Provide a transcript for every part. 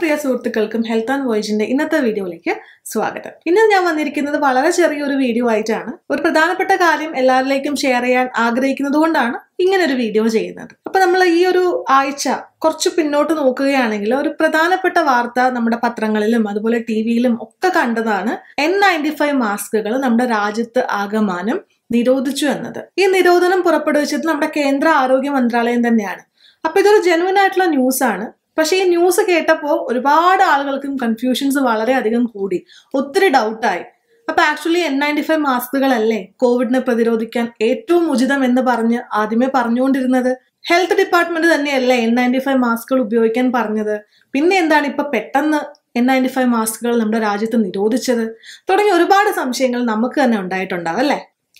പ്രിയ സുഹൃത്തുക്കൾക്കും health and വോയിജിന്റെ ഇന്നത്തെ വീഡിയോയിലേക്ക് സ്വാഗതം ഇന്ന് ഞാൻ വന്നിരിക്കുന്നത് വളരെ ചെറിയൊരു വീഡിയോ ആയിട്ടാണ് ഒരു പ്രധാനപ്പെട്ട കാര്യം എല്ലാവരിലേക്കും ഷെയർ ചെയ്യാൻ ആഗ്രഹിക്കുന്നത് കൊണ്ടാണ് ഇങ്ങനെ ഒരു വീഡിയോ ചെയ്യുന്നത് അപ്പൊ നമ്മൾ ഈ ഒരു ആഴ്ച കുറച്ച് പിന്നോട്ട് നോക്കുകയാണെങ്കിൽ ഒരു പ്രധാനപ്പെട്ട വാർത്ത നമ്മുടെ പത്രങ്ങളിലും അതുപോലെ ടി വിയിലും ഒക്കെ കണ്ടതാണ് എൻ നയൻറ്റി ഫൈവ് മാസ്കുകൾ നമ്മുടെ രാജ്യത്ത് ആകമാനം നിരോധിച്ചു എന്നത് ഈ നിരോധനം പുറപ്പെടുവിച്ചത് നമ്മുടെ കേന്ദ്ര ആരോഗ്യ മന്ത്രാലയം തന്നെയാണ് അപ്പൊ ഇതൊരു ജെനുവൻ ആയിട്ടുള്ള ന്യൂസ് ആണ് പക്ഷേ ഈ ന്യൂസ് കേട്ടപ്പോൾ ഒരുപാട് ആളുകൾക്കും കൺഫ്യൂഷൻസ് വളരെയധികം കൂടി ഒത്തിരി ഡൗട്ടായി അപ്പൊ ആക്ച്വലി എൻ നയൻറ്റി ഫൈവ് മാസ്കുകളല്ലേ കോവിഡിനെ പ്രതിരോധിക്കാൻ ഏറ്റവും ഉചിതം എന്ന് പറഞ്ഞ് ആദ്യമേ പറഞ്ഞുകൊണ്ടിരുന്നത് ഹെൽത്ത് ഡിപ്പാർട്ട്മെന്റ് തന്നെയല്ലേ എൻ നയൻറ്റി ഫൈവ് മാസ്കുകൾ ഉപയോഗിക്കാൻ പറഞ്ഞത് പിന്നെ എന്താണ് ഇപ്പൊ പെട്ടെന്ന് എൻ നയൻറ്റി ഫൈവ് മാസ്കുകൾ നമ്മുടെ രാജ്യത്ത് നിരോധിച്ചത് തുടങ്ങിയ ഒരുപാട് സംശയങ്ങൾ നമുക്ക് തന്നെ ഉണ്ടായിട്ടുണ്ടാവും അല്ലേ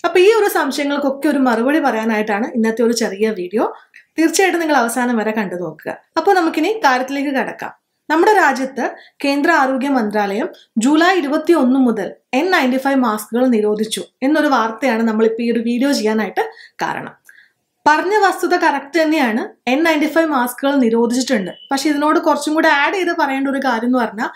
അപ്പൊ ഈ ഒരു സംശയങ്ങൾക്കൊക്കെ ഒരു മറുപടി പറയാനായിട്ടാണ് ഇന്നത്തെ ഒരു ചെറിയ വീഡിയോ തീർച്ചയായിട്ടും നിങ്ങൾ അവസാനം വരെ കണ്ടു നോക്കുക അപ്പോൾ നമുക്കിനി കാര്യത്തിലേക്ക് കടക്കാം നമ്മുടെ രാജ്യത്ത് കേന്ദ്ര ആരോഗ്യ മന്ത്രാലയം ജൂലൈ ഇരുപത്തി ഒന്ന് മുതൽ എൻ നയൻറ്റി ഫൈവ് മാസ്കുകൾ നിരോധിച്ചു എന്നൊരു വാർത്തയാണ് നമ്മൾ ഇപ്പോൾ ഈ ഒരു വീഡിയോ ചെയ്യാനായിട്ട് കാരണം പറഞ്ഞ വസ്തുത കറക്റ്റ് തന്നെയാണ് എൻ നയൻറ്റി ഫൈവ് മാസ്കുകൾ നിരോധിച്ചിട്ടുണ്ട് പക്ഷെ ഇതിനോട് കുറച്ചും കൂടെ ആഡ് ചെയ്ത് പറയേണ്ട ഒരു കാര്യം എന്ന് പറഞ്ഞാൽ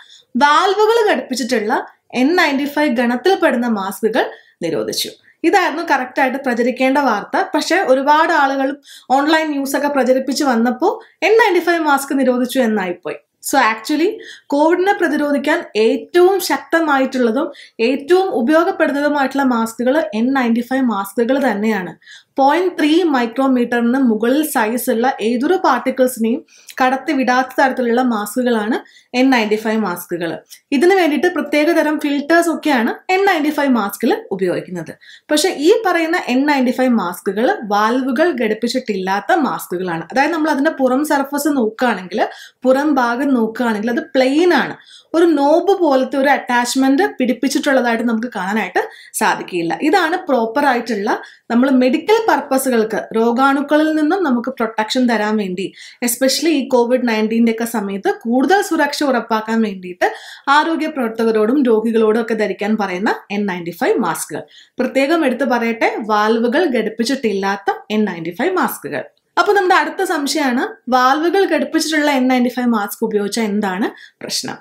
വാൽവുകൾ ഘടിപ്പിച്ചിട്ടുള്ള എൻ നയൻറ്റി ഫൈവ് ഗണത്തിൽപ്പെടുന്ന മാസ്കുകൾ നിരോധിച്ചു ഇതായിരുന്നു കറക്റ്റായിട്ട് പ്രചരിക്കേണ്ട വാർത്ത പക്ഷെ ഒരുപാട് ആളുകളും ഓൺലൈൻ ന്യൂസൊക്കെ പ്രചരിപ്പിച്ച് വന്നപ്പോൾ എൻ നയൻറ്റി ഫൈവ് മാസ്ക് നിരോധിച്ചു എന്നായിപ്പോയി സോ ആക്ച്വലി കോവിഡിനെ പ്രതിരോധിക്കാൻ ഏറ്റവും ശക്തമായിട്ടുള്ളതും ഏറ്റവും ഉപയോഗപ്പെടുന്നതുമായിട്ടുള്ള മാസ്കുകൾ എൻ നയൻറ്റി ഫൈവ് മാസ്കുകൾ തന്നെയാണ് പോയിന്റ് ത്രീ മൈക്രോമീറ്ററിന് മുകളിൽ സൈസുള്ള ഏതൊരു പാർട്ടിക്കിൾസിനെയും കടത്തിവിടാത്ത തരത്തിലുള്ള മാസ്കുകളാണ് എൻ നയൻറ്റി ഫൈവ് മാസ്കുകൾ ഇതിന് വേണ്ടിയിട്ട് പ്രത്യേക തരം ഫിൽറ്റേഴ്സ് ഒക്കെയാണ് എൻ നയൻറ്റി ഫൈവ് മാസ്കിൽ ഉപയോഗിക്കുന്നത് പക്ഷേ ഈ പറയുന്ന എൻ നയൻറ്റി ഫൈവ് മാസ്കുകൾ വാൽവുകൾ ഘടിപ്പിച്ചിട്ടില്ലാത്ത മാസ്കുകളാണ് അതായത് നമ്മൾ അതിന്റെ പുറം സർഫസ് നോക്കുകയാണെങ്കിൽ പുറം ഭാഗം നോക്കുകയാണെങ്കിൽ അത് പ്ലെയിൻ ആണ് ഒരു നോബ് പോലത്തെ ഒരു അറ്റാച്ച്മെന്റ് പിടിപ്പിച്ചിട്ടുള്ളതായിട്ട് നമുക്ക് കാണാനായിട്ട് സാധിക്കില്ല ഇതാണ് പ്രോപ്പർ ആയിട്ടുള്ള നമ്മൾ മെഡിക്കൽ പർപ്പസുകൾക്ക് രോഗാണുക്കളിൽ നിന്നും നമുക്ക് പ്രൊട്ടക്ഷൻ തരാൻ വേണ്ടി എസ്പെഷ്യലി ഈ കോവിഡ് നയൻറ്റീൻ്റെ ഒക്കെ സമയത്ത് കൂടുതൽ സുരക്ഷ ഉറപ്പാക്കാൻ വേണ്ടിയിട്ട് ആരോഗ്യ പ്രവർത്തകരോടും രോഗികളോടും ഒക്കെ ധരിക്കാൻ പറയുന്ന എൻ നയൻറ്റി ഫൈവ് മാസ്കുകൾ പ്രത്യേകം എടുത്തു പറയട്ടെ വാൽവുകൾ ഘടിപ്പിച്ചിട്ടില്ലാത്ത എൻ നയൻറ്റി ഫൈവ് മാസ്കുകൾ അപ്പൊ നമ്മുടെ അടുത്ത സംശയമാണ് വാൽവുകൾ ഘടിപ്പിച്ചിട്ടുള്ള എൻ നയൻറ്റി ഫൈവ് മാസ്ക് ഉപയോഗിച്ച എന്താണ് പ്രശ്നം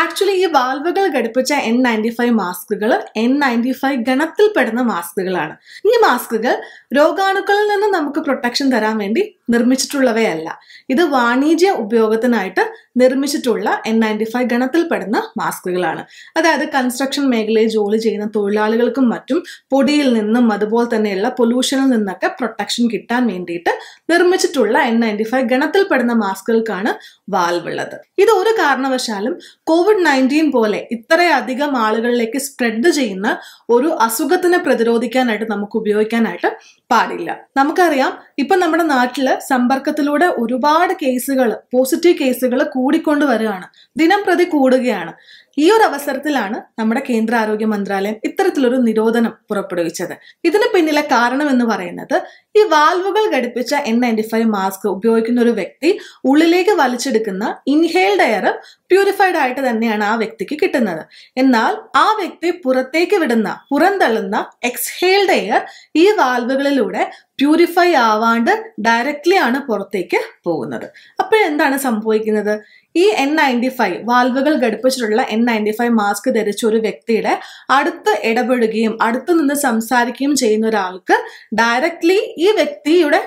ആക്ച്വലി ഈ വാൽവുകൾ ഘടിപ്പിച്ച എൻ നയൻറ്റി ഫൈവ് മാസ്കുകൾ എൻ നയൻറ്റി ഫൈവ് ഗണത്തിൽപ്പെടുന്ന മാസ്കുകളാണ് ഈ മാസ്കുകൾ രോഗാണുക്കളിൽ നിന്ന് നമുക്ക് പ്രൊട്ടക്ഷൻ തരാൻ വേണ്ടി നിർമ്മിച്ചിട്ടുള്ളവയല്ല ഇത് വാണിജ്യ ഉപയോഗത്തിനായിട്ട് നിർമ്മിച്ചിട്ടുള്ള എൻ നയൻറ്റി ഫൈവ് ഗണത്തിൽപ്പെടുന്ന മാസ്കുകളാണ് അതായത് കൺസ്ട്രക്ഷൻ മേഖലയിൽ ജോലി ചെയ്യുന്ന തൊഴിലാളികൾക്കും മറ്റും പൊടിയിൽ നിന്നും അതുപോലെ തന്നെയുള്ള പൊല്യൂഷനിൽ നിന്നൊക്കെ പ്രൊട്ടക്ഷൻ കിട്ടാൻ വേണ്ടിയിട്ട് നിർമ്മിച്ചിട്ടുള്ള എൻ നയൻറ്റി ഫൈവ് ഗണത്തിൽപ്പെടുന്ന മാസ്കുകൾക്കാണ് വാൽവ് ഉള്ളത് ഇത് ഒരു കാരണവശാലും കോവിഡ് നയൻറ്റീൻ പോലെ ഇത്രയധികം ആളുകളിലേക്ക് സ്പ്രെഡ് ചെയ്യുന്ന ഒരു അസുഖത്തിനെ പ്രതിരോധിക്കാനായിട്ട് നമുക്ക് ഉപയോഗിക്കാനായിട്ട് പാടില്ല നമുക്കറിയാം ഇപ്പൊ നമ്മുടെ നാട്ടിൽ സമ്പർക്കത്തിലൂടെ ഒരുപാട് കേസുകൾ പോസിറ്റീവ് കേസുകൾ കൂടിക്കൊണ്ടുവരികയാണ് ദിനം പ്രതി കൂടുകയാണ് ഈ ഒരു അവസരത്തിലാണ് നമ്മുടെ കേന്ദ്ര ആരോഗ്യ മന്ത്രാലയം ഇത്തരത്തിലൊരു നിരോധനം പുറപ്പെടുവിച്ചത് ഇതിന് പിന്നിലെ കാരണം എന്ന് പറയുന്നത് ഈ വാൽവുകൾ ഘടിപ്പിച്ച എൻ നയൻറ്റി ഫൈവ് മാസ്ക് ഉപയോഗിക്കുന്ന ഒരു വ്യക്തി ഉള്ളിലേക്ക് വലിച്ചെടുക്കുന്ന ഇൻഹേൽഡ് എയർ പ്യൂരിഫൈഡ് ആയിട്ട് തന്നെയാണ് ആ വ്യക്തിക്ക് കിട്ടുന്നത് എന്നാൽ ആ വ്യക്തി പുറത്തേക്ക് വിടുന്ന പുറന്തള്ളുന്ന എക്സ്ഹേൽഡ് എയർ ഈ വാൽവുകളിലൂടെ പ്യൂരിഫൈ ആവാണ്ട് ഡയറക്റ്റ്ലി ആണ് പുറത്തേക്ക് പോകുന്നത് അപ്പോൾ എന്താണ് സംഭവിക്കുന്നത് ഈ എൻ നയൻറ്റി ഫൈവ് വാൽവുകൾ ഘടിപ്പിച്ചിട്ടുള്ള എൻ നയൻറ്റി ഫൈവ് മാസ്ക് ധരിച്ച ഒരു വ്യക്തിയുടെ അടുത്ത് ഇടപെടുകയും അടുത്ത് നിന്ന് സംസാരിക്കുകയും ചെയ്യുന്ന ഒരാൾക്ക് ഡയറക്ട്ലി ഈ വ്യക്തിയുടെ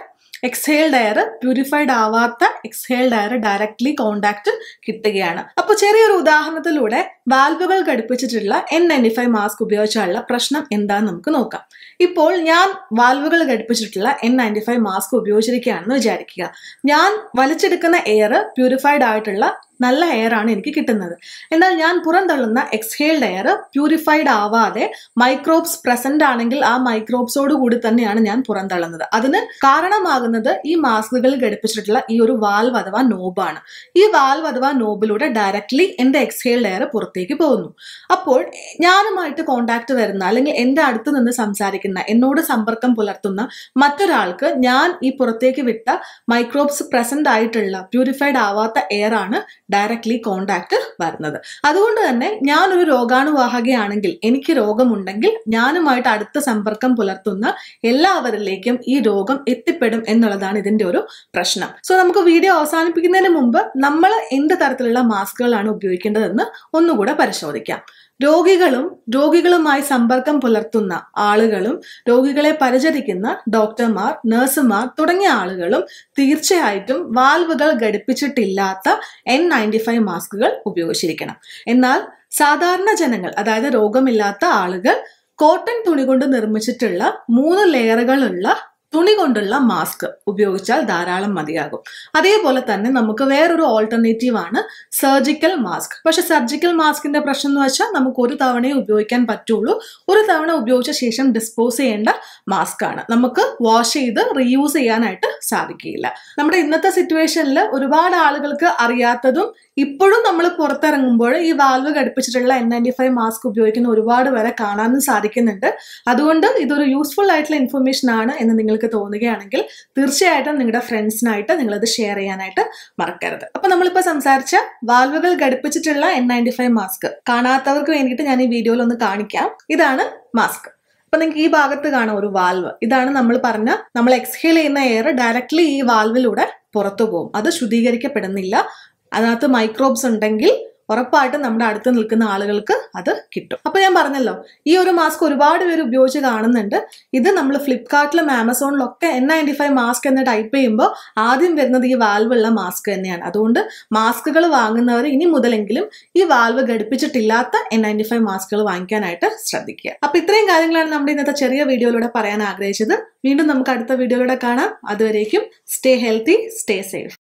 എക്സേൽഡ് എയർ പ്യൂരിഫൈഡ് ആവാത്ത എക്സേൽഡ് എയർ ഡയറക്ട്ലി കോണ്ടാക്ട് കിട്ടുകയാണ് അപ്പോൾ ചെറിയൊരു ഉദാഹരണത്തിലൂടെ വാൽവുകൾ ഘടിപ്പിച്ചിട്ടുള്ള എൻ നയൻറ്റി ഫൈവ് മാസ്ക് ഉപയോഗിച്ചുള്ള പ്രശ്നം എന്താന്ന് നമുക്ക് നോക്കാം ഇപ്പോൾ ഞാൻ വാൽവുകൾ ഘടിപ്പിച്ചിട്ടുള്ള എൻ നയൻറ്റി ഫൈവ് മാസ്ക് ഉപയോഗിച്ചിരിക്കുകയാണെന്ന് വിചാരിക്കുക ഞാൻ വലിച്ചെടുക്കുന്ന എയർ പ്യൂരിഫൈഡ് ആയിട്ടുള്ള നല്ല എയർ ആണ് എനിക്ക് കിട്ടുന്നത് എന്നാൽ ഞാൻ പുറന്തള്ളുന്ന എക്സ്ഹേൽഡ് എയർ പ്യൂരിഫൈഡ് ആവാതെ മൈക്രോബ്സ് പ്രസന്റ് ആണെങ്കിൽ ആ മൈക്രോബ്സോട് കൂടി തന്നെയാണ് ഞാൻ പുറന്തള്ളുന്നത് അതിന് കാരണമാകുന്നത് ഈ മാസ്കുകളിൽ ഘടിപ്പിച്ചിട്ടുള്ള ഈ ഒരു വാൽവ് അഥവാ നോബാണ് ഈ വാൽവ് അഥവാ നോബിലൂടെ ഡയറക്ട്ലി എന്റെ എക്സ്ഹേൽഡ് എയർ പുറത്തേക്ക് പോകുന്നു അപ്പോൾ ഞാനുമായിട്ട് കോണ്ടാക്ട് വരുന്ന അല്ലെങ്കിൽ എന്റെ അടുത്ത് നിന്ന് സംസാരിക്കുന്ന എന്നോട് സമ്പർക്കം പുലർത്തുന്ന മറ്റൊരാൾക്ക് ഞാൻ ഈ പുറത്തേക്ക് വിട്ട മൈക്രോബ്സ് പ്രസന്റ് ആയിട്ടുള്ള പ്യൂരിഫൈഡ് ആവാത്ത എയർ ആണ് ഡയറക്റ്റ്ലി കോണ്ടാക്ട് വരുന്നത് അതുകൊണ്ട് തന്നെ ഞാനൊരു രോഗാണുവാഹകയാണെങ്കിൽ എനിക്ക് രോഗമുണ്ടെങ്കിൽ ഞാനുമായിട്ട് അടുത്ത സമ്പർക്കം പുലർത്തുന്ന എല്ലാവരിലേക്കും ഈ രോഗം എത്തിപ്പെടും എന്നുള്ളതാണ് ഇതിന്റെ ഒരു പ്രശ്നം സോ നമുക്ക് വീഡിയോ അവസാനിപ്പിക്കുന്നതിന് മുമ്പ് നമ്മൾ എന്ത് തരത്തിലുള്ള മാസ്കുകളാണ് ഉപയോഗിക്കേണ്ടതെന്ന് ഒന്നുകൂടെ പരിശോധിക്കാം രോഗികളും രോഗികളുമായി സമ്പർക്കം പുലർത്തുന്ന ആളുകളും രോഗികളെ പരിചരിക്കുന്ന ഡോക്ടർമാർ നഴ്സുമാർ തുടങ്ങിയ ആളുകളും തീർച്ചയായിട്ടും വാൽവുകൾ ഘടിപ്പിച്ചിട്ടില്ലാത്ത എൻ നയൻറ്റി ഫൈവ് മാസ്കുകൾ ഉപയോഗിച്ചിരിക്കണം എന്നാൽ സാധാരണ ജനങ്ങൾ അതായത് രോഗമില്ലാത്ത ആളുകൾ കോട്ടൺ തുണി കൊണ്ട് നിർമ്മിച്ചിട്ടുള്ള മൂന്ന് ലെയറുകളുള്ള തുണി കൊണ്ടുള്ള മാസ്ക് ഉപയോഗിച്ചാൽ ധാരാളം മതിയാകും അതേപോലെ തന്നെ നമുക്ക് വേറൊരു ഓൾട്ടർനേറ്റീവ് ആണ് സർജിക്കൽ മാസ്ക് പക്ഷെ സർജിക്കൽ മാസ്കിന്റെ പ്രശ്നം എന്ന് വെച്ചാൽ നമുക്ക് ഒരു തവണയേ ഉപയോഗിക്കാൻ പറ്റുള്ളൂ ഒരു തവണ ഉപയോഗിച്ച ശേഷം ഡിസ്പോസ് ചെയ്യേണ്ട മാസ്ക് ആണ് നമുക്ക് വാഷ് ചെയ്ത് റീയൂസ് ചെയ്യാനായിട്ട് സാധിക്കുകയില്ല നമ്മുടെ ഇന്നത്തെ സിറ്റുവേഷനിൽ ഒരുപാട് ആളുകൾക്ക് അറിയാത്തതും ഇപ്പോഴും നമ്മൾ പുറത്തിറങ്ങുമ്പോൾ ഈ വാൽവ് ഘടിപ്പിച്ചിട്ടുള്ള എൻ നയൻറ്റി ഫൈവ് മാസ്ക് ഉപയോഗിക്കുന്ന ഒരുപാട് പേരെ കാണാനും സാധിക്കുന്നുണ്ട് അതുകൊണ്ട് ഇതൊരു യൂസ്ഫുൾ ആയിട്ടുള്ള ഇൻഫർമേഷൻ ആണ് എന്ന് നിങ്ങൾക്ക് തോന്നുകയാണെങ്കിൽ തീർച്ചയായിട്ടും നിങ്ങളുടെ ഫ്രണ്ട്സിനായിട്ട് നിങ്ങളത് ഷെയർ ചെയ്യാനായിട്ട് മറക്കരുത് അപ്പൊ നമ്മളിപ്പോൾ സംസാരിച്ച വാൽവുകൾ ഘടിപ്പിച്ചിട്ടുള്ള എൻ നയൻറ്റി ഫൈവ് മാസ്ക് കാണാത്തവർക്ക് വേണ്ടിയിട്ട് ഞാൻ ഈ വീഡിയോയിൽ ഒന്ന് കാണിക്കാം ഇതാണ് മാസ്ക് ഇപ്പൊ നിങ്ങൾക്ക് ഈ ഭാഗത്ത് കാണാം ഒരു വാൽവ് ഇതാണ് നമ്മൾ പറഞ്ഞ നമ്മൾ എക്സ്ഹേൽ ചെയ്യുന്ന എയർ ഡയറക്ട്ലി ഈ വാൽവിലൂടെ പുറത്തു പോകും അത് ശുദ്ധീകരിക്കപ്പെടുന്നില്ല അതിനകത്ത് മൈക്രോബ്സ് ഉണ്ടെങ്കിൽ ഉറപ്പായിട്ടും നമ്മുടെ അടുത്ത് നിൽക്കുന്ന ആളുകൾക്ക് അത് കിട്ടും അപ്പൊ ഞാൻ പറഞ്ഞല്ലോ ഈ ഒരു മാസ്ക് ഒരുപാട് പേര് ഉപയോഗിച്ച് കാണുന്നുണ്ട് ഇത് നമ്മൾ ഫ്ലിപ്കാർട്ടിലും ആമസോണിലും ഒക്കെ എൻ നയൻറ്റി ഫൈവ് മാസ്ക് എന്ന് ടൈപ്പ് ചെയ്യുമ്പോൾ ആദ്യം വരുന്നത് ഈ വാൽവുള്ള മാസ്ക് തന്നെയാണ് അതുകൊണ്ട് മാസ്കുകൾ വാങ്ങുന്നവർ ഇനി മുതലെങ്കിലും ഈ വാൽവ് ഘടിപ്പിച്ചിട്ടില്ലാത്ത എൻ നയൻറ്റി ഫൈവ് മാസ്കുകൾ വാങ്ങിക്കാനായിട്ട് ശ്രദ്ധിക്കുക അപ്പൊ ഇത്രയും കാര്യങ്ങളാണ് നമ്മുടെ ഇന്നത്തെ ചെറിയ വീഡിയോയിലൂടെ പറയാൻ ആഗ്രഹിച്ചത് വീണ്ടും നമുക്ക് അടുത്ത വീഡിയോയിലൂടെ കാണാം അതുവരേക്കും സ്റ്റേ ഹെൽത്തി സ്റ്റേ സേഫ്